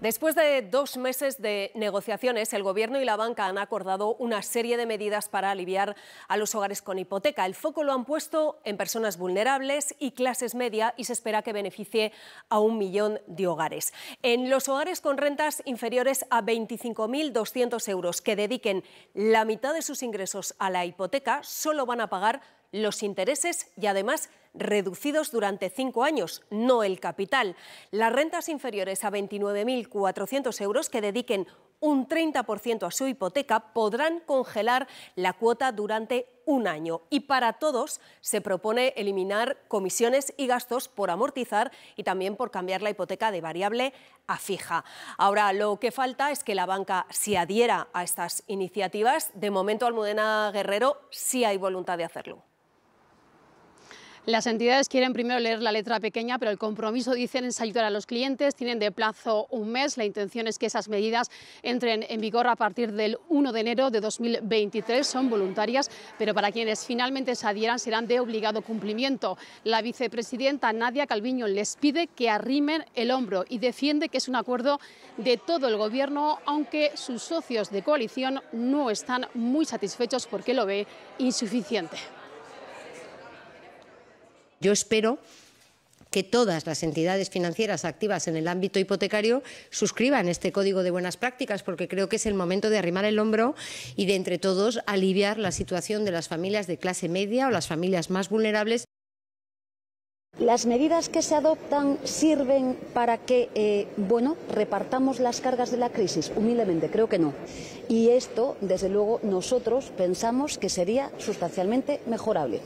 Después de dos meses de negociaciones, el Gobierno y la banca han acordado una serie de medidas para aliviar a los hogares con hipoteca. El foco lo han puesto en personas vulnerables y clases media y se espera que beneficie a un millón de hogares. En los hogares con rentas inferiores a 25.200 euros que dediquen la mitad de sus ingresos a la hipoteca, solo van a pagar los intereses y además reducidos durante cinco años, no el capital. Las rentas inferiores a 29.400 euros que dediquen un 30% a su hipoteca, podrán congelar la cuota durante un año. Y para todos se propone eliminar comisiones y gastos por amortizar y también por cambiar la hipoteca de variable a fija. Ahora, lo que falta es que la banca se adhiera a estas iniciativas. De momento, Almudena Guerrero sí hay voluntad de hacerlo. Las entidades quieren primero leer la letra pequeña, pero el compromiso, dicen, es ayudar a los clientes. Tienen de plazo un mes. La intención es que esas medidas entren en vigor a partir del 1 de enero de 2023. Son voluntarias, pero para quienes finalmente se adhieran serán de obligado cumplimiento. La vicepresidenta Nadia Calviño les pide que arrimen el hombro y defiende que es un acuerdo de todo el Gobierno, aunque sus socios de coalición no están muy satisfechos porque lo ve insuficiente. Yo espero que todas las entidades financieras activas en el ámbito hipotecario suscriban este código de buenas prácticas, porque creo que es el momento de arrimar el hombro y de entre todos aliviar la situación de las familias de clase media o las familias más vulnerables. Las medidas que se adoptan sirven para que, eh, bueno, repartamos las cargas de la crisis. Humildemente, creo que no. Y esto, desde luego, nosotros pensamos que sería sustancialmente mejorable.